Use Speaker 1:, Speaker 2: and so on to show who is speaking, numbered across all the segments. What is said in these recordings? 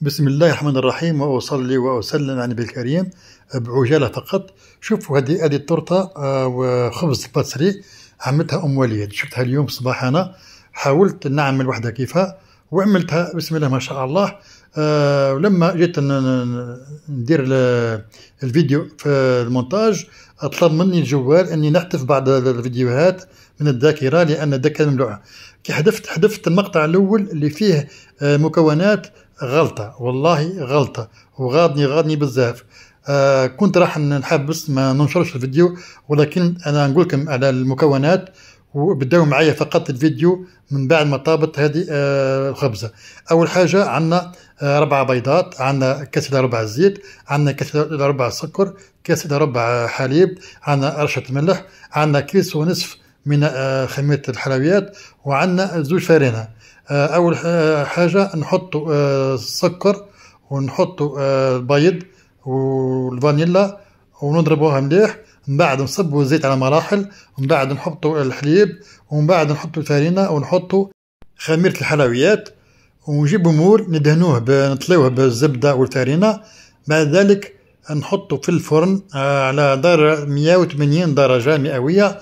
Speaker 1: بسم الله الرحمن الرحيم واصلي واسلم على النبي الكريم بعجاله فقط شوفوا هذه هذه التورته وخبز باتسري عملتها ام وليد شفتها اليوم صباح انا حاولت نعمل وحده كيفها وعملتها بسم الله ما شاء الله آه ولما جيت ندير الفيديو في المونتاج طلب مني الجوال اني نحذف بعض الفيديوهات من الذاكره لان الذاكره مملوعه كي حذفت حذفت المقطع الاول اللي فيه مكونات غلطه والله غلطه وغاضني غاضني بزاف آه كنت راح نحبس ما ننشرش الفيديو ولكن انا نقول لكم على المكونات وبداو معايا فقط الفيديو من بعد ما طابت هذه آه الخبزه اول حاجه عندنا آه ربع بيضات عندنا كاس الا ربع زيت عندنا كاس الا ربع سكر كاس الا ربع حليب عندنا رشه ملح عندنا كيس ونصف من آه، خميره الحلويات وعندنا زوج فارينه آه، اول آه، حاجه نحط السكر ونحط البيض والفانيلا ونضربوها مليح من بعد نصبوا الزيت على مراحل ومن بعد نحطوا الحليب ومن بعد نحطوا الفارينه ونحطوا خميره الحلويات ونجيبوا مور ندهنوه نطليوه بالزبده والفارينه بعد ذلك نحطوا في الفرن على درجة 180 درجة مئوية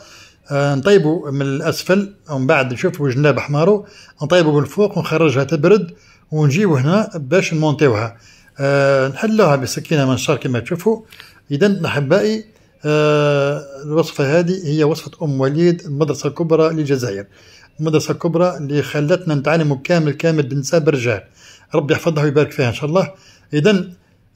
Speaker 1: آه، نطيبو نطيبه من الاسفل ومن بعد نشوفو جناب حمارو نطيبه من الفوق ونخرجها تبرد ونجيبو هنا باش نمونتيوها آه، نحلوها بسكينه منشار كما تشوفوا اذا احبائي آه، الوصفه هذه هي وصفه ام وليد المدرسه الكبرى للجزائر المدرسه الكبرى اللي خلتنا نتعلمو كامل كامل بنساء برجال ربي يحفظها ويبارك فيها ان شاء الله اذا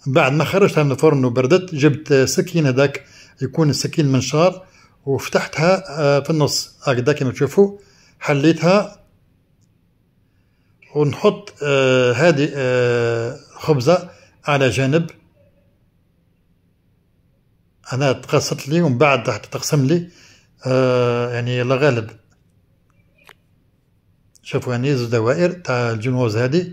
Speaker 1: بعد ما خرجتها من الفرن وبردت جبت سكينه هذاك يكون السكين منشار وفتحتها آه، في النص هكذا كما تشوفوا حليتها ونحط آه، هذه آه، خبزة على جانب أنا تقصت لي ومن بعد راح تقسم لي يعني الله غالب شوفوا يعني زوج دوائر تاع الجنوز هذه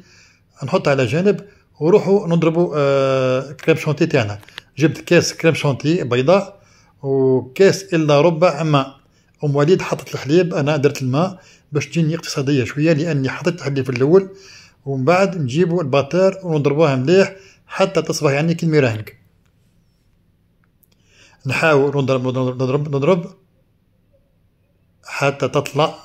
Speaker 1: نحطها على جانب ونروحوا نضربوا كريم شونتي تاعنا جبت كاس كريم شونتي بيضاء وكاس الا ربع ماء ام وليد حطت الحليب انا درت الماء باش تجيني اقتصاديه شويه لاني حطيت الحليب في الاول ومن بعد نجيبو الباتير ونضربوها مليح حتى تصبح يعني كي الميرانك نحاول نضرب نضرب نضرب, حتى تطلع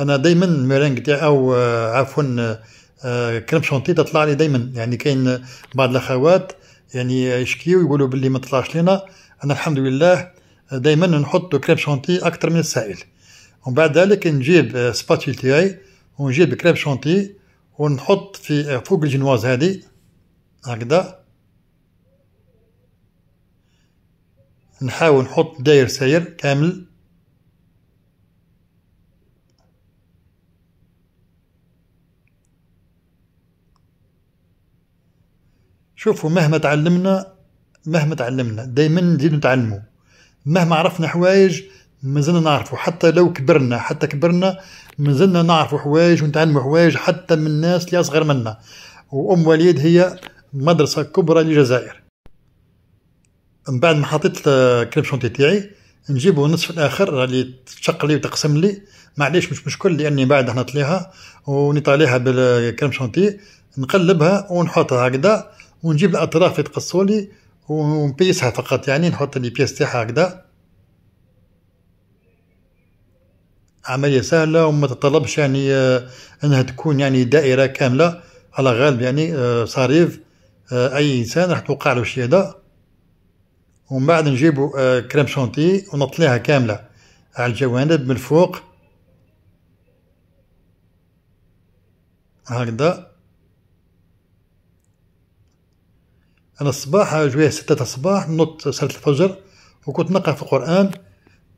Speaker 1: انا دائما الميرينغ تاعي او آه، عفوا آه، كريم شونتي تطلع لي دائما يعني كاين بعض الاخوات يعني يشكيو يقولوا باللي ما طلعش لنا انا الحمد لله دائما نحط كريب شونتي اكثر من السائل ومن بعد ذلك نجيب سباتشي تاعي ونجيب كريب شونتي ونحط في فوق الجنواز هذه هكذا نحاول نحط داير ساير كامل شوفوا مهما تعلمنا مهما تعلمنا دائما نزيد نتعلموا مهما عرفنا حوايج مازلنا نعرفوا حتى لو كبرنا حتى كبرنا مازلنا نعرفوا حوايج ونتعلموا حوايج حتى من الناس اللي اصغر منا وام وليد هي مدرسه كبرى للجزائر من بعد ما حطيت كريم شونتي تاعي نجيبو النصف الاخر اللي تشق لي وتقسم لي معليش مش مشكل لاني بعد احنا ونطاليها بالكريم شونتي نقلبها ونحطها هكذا ونجيب الاطراف يتقصوا لي ونبيسها فقط يعني نحط لي بيس تاعها هكذا عملية سهلة وما تطلبش يعني آه، انها تكون يعني دائرة كاملة على غالب يعني آه، صريف آه، اي انسان راح توقع له شيء هذا ومن بعد نجيبو كريم شونتي ونطليها كاملة على الجوانب من الفوق هكذا انا الصباح جويه ستة الصباح نط صلاه الفجر وكنت نقرا في القران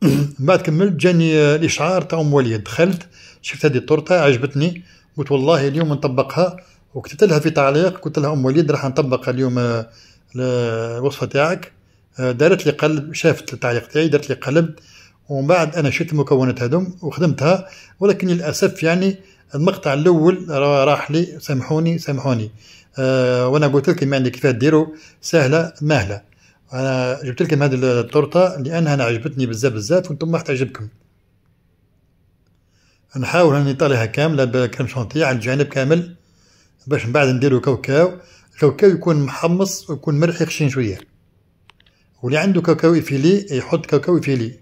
Speaker 1: بعد كملت جاني الاشعار تاع ام وليد دخلت شفت هذه التورته عجبتني قلت والله اليوم نطبقها وكتبت لها في تعليق قلت لها ام وليد راح نطبق اليوم الوصفه تاعك آه، دارت لي قلب شافت التعليق تاعي دارت لي قلب ومن بعد انا شفت المكونات هذم وخدمتها ولكن للاسف يعني المقطع الاول راح لي سامحوني سامحوني آه، وانا قلت لكم يعني كيفاه ديروا سهله ماهله انا جبت لكم هذه التورته لانها انا عجبتني بزاف بزاف وانتم راح تعجبكم نحاول اني طالعها كامله بكريم شونتي على الجانب كامل باش من بعد نديرو كاوكاو الكاوكاو يكون محمص ويكون مرحي خشين شويه واللي عنده كاوكاو فيلي يحط كاوكاو فيلي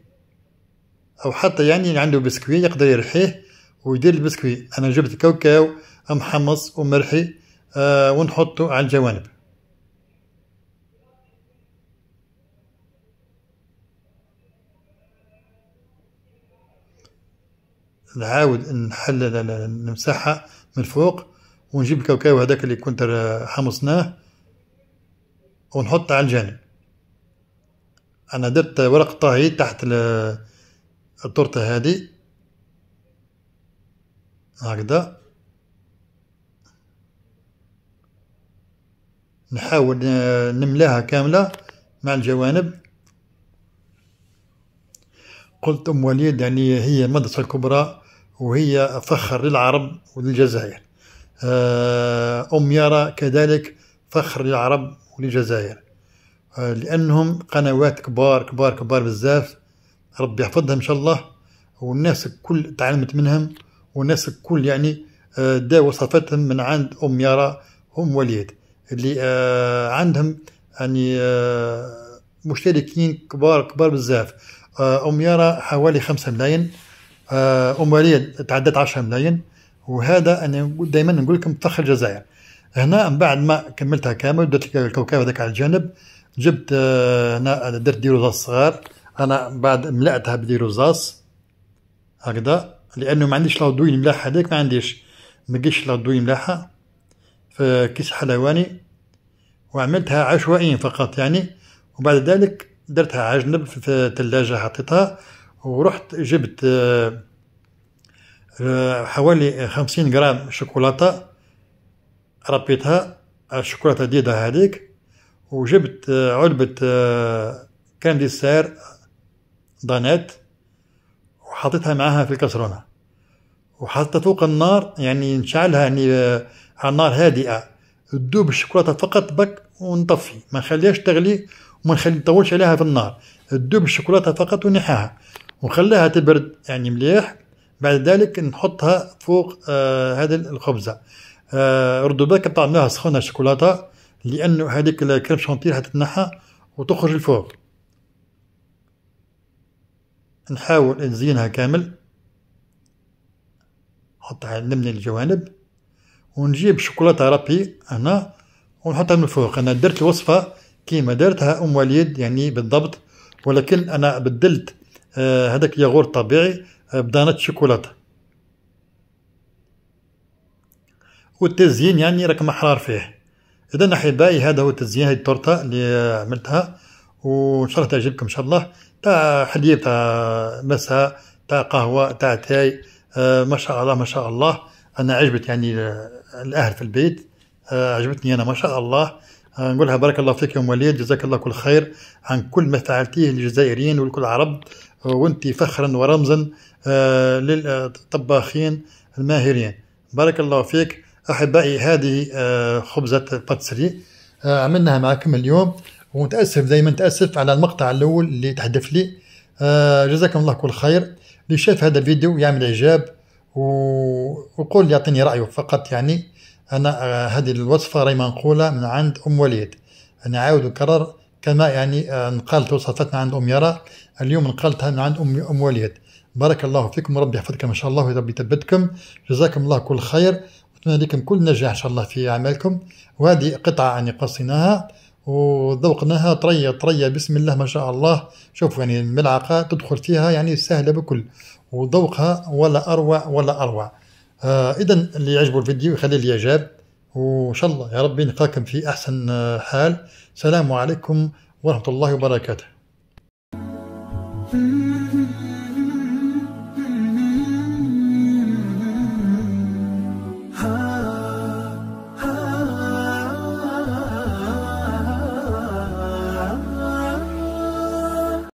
Speaker 1: او حتى يعني اللي عنده بسكوي يقدر يرحيه ويدير البسكوي انا جبت كاوكاو محمص ومرحي آه، ونحطه على الجوانب نعاود نحلل نمسحها من فوق ونجيب الكاوكاو هذاك اللي كنت حمصناه ونحطه على الجانب أنا درت ورق طهي تحت التورتة هذه هكذا نحاول نملاها كاملة مع الجوانب قلت أم وليد يعني هي المدرسة الكبرى وهي فخر للعرب وللجزائر آه، أم يارا كذلك فخر للعرب وللجزائر آه، لأنهم قنوات كبار كبار كبار بزاف ربي يحفظهم إن شاء الله والناس الكل تعلمت منهم والناس الكل يعني آه، دا وصفتهم من عند أم يارا أم وليد اللي آه، عندهم يعني آه، مشتركين كبار كبار بزاف آه، ام يارا حوالي 5 ملايين وليد تعدت 10 ملايين وهذا أنا دائما نقول لكم طخ الجزائر هنا من بعد ما كملتها كامل درت الكوكب هذاك على الجانب جبت هنا درت ديروزاس صغار انا بعد ملأتها بديروزاس هكذا لانه ما عنديش لا دوين ملاح هذاك ما عنديش ما لقيتش دوين ملاحه في كيس حلواني وعملتها عشوائيا فقط يعني وبعد ذلك درتها عجنب في الثلاجة حطيتها ورحت جبت آه، حوالي خمسين جرام شوكولاتة ربيتها الشوكولاتة ديدة هذيك وجبت آه، علبة آه، كاندي سير دانات وحطيتها معاها في الكسرونة وحطيتها فوق النار يعني نشعلها يعني على نار هادئه تذوب الشوكولاته فقط بك ونطفي ما نخليهاش تغلي وما نطولش عليها في النار تذوب الشوكولاته فقط ونحاها ونخليها تبرد يعني مليح بعد ذلك نحطها فوق آه هذا الخبزه آه بالك طعمها سخونه الشوكولاته لانه هذيك الكريم شانتير حتتنحى وتخرج الفوق نحاول نزينها كامل نحطها نملي الجوانب ونجيب شوكولاته ربي هنا ونحطها من الفوق انا درت الوصفه كيما دارتها ام وليد يعني بالضبط ولكن انا بدلت آه، هذاك ياغور طبيعي آه، بدانة شوكولاته والتزيين يعني راك محرار فيه اذا احبائي هذا هو تزيين هذه التورته اللي عملتها وان شاء الله تعجبكم ان شاء الله تاع حليب تاع مساء تاع قهوه تاع تاي آه ما شاء الله ما شاء الله انا عجبت يعني الاهل في البيت آه، عجبتني انا ما شاء الله آه، نقولها بارك الله فيك يا ام وليد جزاك الله كل خير عن كل ما فعلتيه للجزائريين ولكل العرب آه، وانت فخرا ورمزا للطباخين الماهرين بارك الله فيك احبائي هذه خبزه باتسري عملناها معكم اليوم ونتاسف دائما متاسف على المقطع الاول اللي تحدث لي جزاكم الله كل خير اللي شاف هذا الفيديو يعمل اعجاب وقول يعطيني رأيه فقط يعني أنا آه، هذه الوصفة راهي منقولة من عند أم وليد أنا عاود وكرر كما يعني آه، نقلت وصفتنا عند أم يرى اليوم نقلتها من عند أم, أم وليد بارك الله فيكم ربي يحفظكم إن شاء الله وربي يثبتكم جزاكم الله كل خير ونتمنى لكم كل نجاح إن شاء الله في أعمالكم وهذه قطعة يعني قصيناها وذوقناها طرية طرية بسم الله ما شاء الله شوفوا يعني الملعقة تدخل فيها يعني سهلة بكل وذوقها ولا اروع ولا اروع آه اذا اللي يعجبه الفيديو يخلي لي اعجاب وان شاء الله يا ربي نلقاكم في احسن آه، حال سلام عليكم ورحمه الله وبركاته